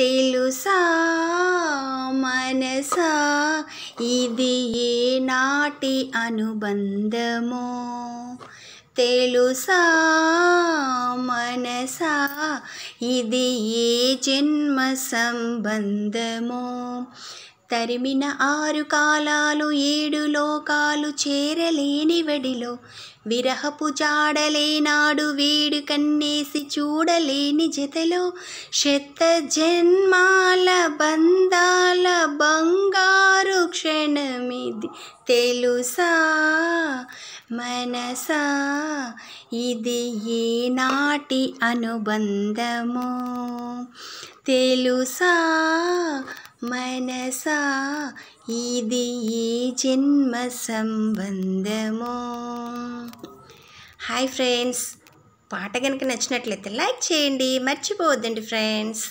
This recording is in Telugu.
తెలుసా మనసా ఇది ఏ నాటి అనుబంధమో తెలుసా మనసా ఇది ఏ జన్మ సంబంధమో తరిమిన ఆరు కాలాలు ఏడు లోకాలు చేరలేని వెడిలో విరహపు జాడలేనాడు వేడు కన్నేసి చూడలేని జతలో శత జన్మాల బంధాల బంగారు క్షణమిది తెలుసా మనసా ఇది ఏనాటి అనుబంధమో తెలుసా మనసా ఇది ఈ జన్మ సంబంధము హాయ్ ఫ్రెండ్స్ పాట కనుక నచ్చినట్లయితే లైక్ చేయండి మర్చిపోవద్దండి ఫ్రెండ్స్